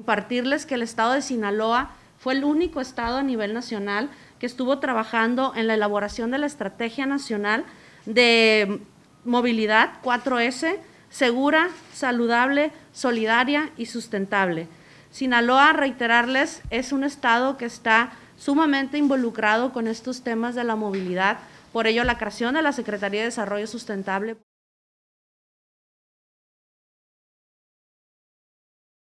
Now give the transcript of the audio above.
compartirles que el estado de Sinaloa fue el único estado a nivel nacional que estuvo trabajando en la elaboración de la Estrategia Nacional de Movilidad 4S, segura, saludable, solidaria y sustentable. Sinaloa, reiterarles, es un estado que está sumamente involucrado con estos temas de la movilidad, por ello la creación de la Secretaría de Desarrollo Sustentable.